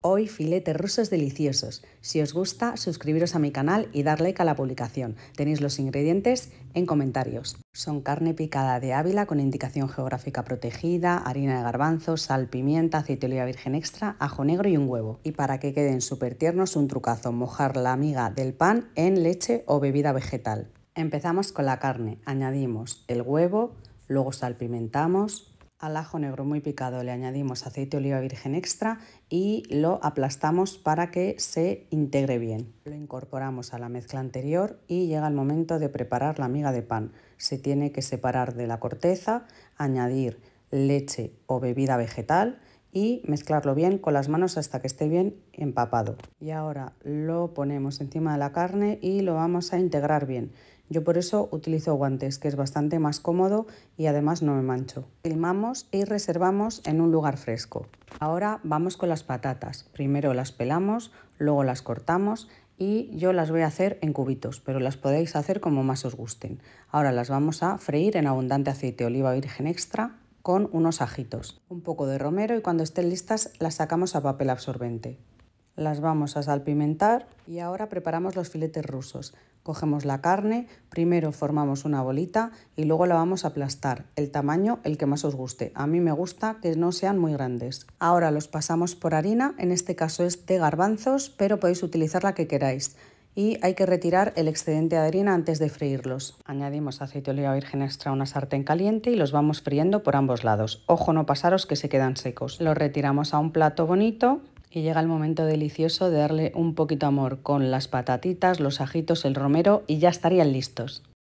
Hoy filetes rusos deliciosos. Si os gusta, suscribiros a mi canal y darle like a la publicación. Tenéis los ingredientes en comentarios. Son carne picada de Ávila con indicación geográfica protegida, harina de garbanzo, sal, pimienta, aceite de oliva virgen extra, ajo negro y un huevo. Y para que queden súper tiernos, un trucazo, mojar la miga del pan en leche o bebida vegetal. Empezamos con la carne, añadimos el huevo, luego salpimentamos, al ajo negro muy picado le añadimos aceite de oliva virgen extra y lo aplastamos para que se integre bien. Lo incorporamos a la mezcla anterior y llega el momento de preparar la miga de pan. Se tiene que separar de la corteza, añadir leche o bebida vegetal y mezclarlo bien con las manos hasta que esté bien empapado. Y ahora lo ponemos encima de la carne y lo vamos a integrar bien. Yo por eso utilizo guantes, que es bastante más cómodo y además no me mancho. Filmamos y reservamos en un lugar fresco. Ahora vamos con las patatas. Primero las pelamos, luego las cortamos y yo las voy a hacer en cubitos, pero las podéis hacer como más os gusten. Ahora las vamos a freír en abundante aceite de oliva virgen extra con unos ajitos, un poco de romero y cuando estén listas las sacamos a papel absorbente. Las vamos a salpimentar y ahora preparamos los filetes rusos. Cogemos la carne, primero formamos una bolita y luego la vamos a aplastar, el tamaño el que más os guste. A mí me gusta que no sean muy grandes. Ahora los pasamos por harina, en este caso es de garbanzos, pero podéis utilizar la que queráis y hay que retirar el excedente de harina antes de freírlos. Añadimos aceite de oliva virgen extra a una sartén caliente y los vamos friendo por ambos lados. Ojo, no pasaros que se quedan secos. Los retiramos a un plato bonito y llega el momento delicioso de darle un poquito amor con las patatitas, los ajitos, el romero y ya estarían listos.